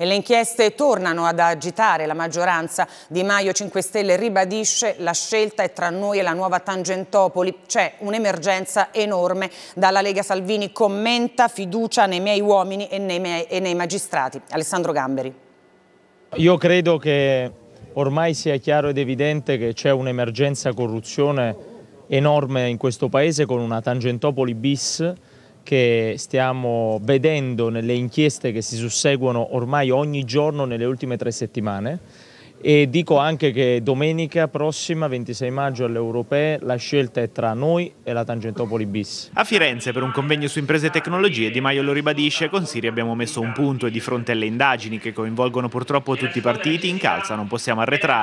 E le inchieste tornano ad agitare la maggioranza. Di Maio 5 Stelle ribadisce la scelta è tra noi e la nuova Tangentopoli. C'è un'emergenza enorme. Dalla Lega Salvini commenta fiducia nei miei uomini e nei, miei, e nei magistrati. Alessandro Gamberi. Io credo che ormai sia chiaro ed evidente che c'è un'emergenza corruzione enorme in questo paese con una Tangentopoli bis che stiamo vedendo nelle inchieste che si susseguono ormai ogni giorno nelle ultime tre settimane e dico anche che domenica prossima, 26 maggio alle europee, la scelta è tra noi e la Tangentopoli bis. A Firenze per un convegno su imprese e tecnologie Di Maio lo ribadisce, con Siri abbiamo messo un punto e di fronte alle indagini che coinvolgono purtroppo tutti i partiti, in calza non possiamo arretrare.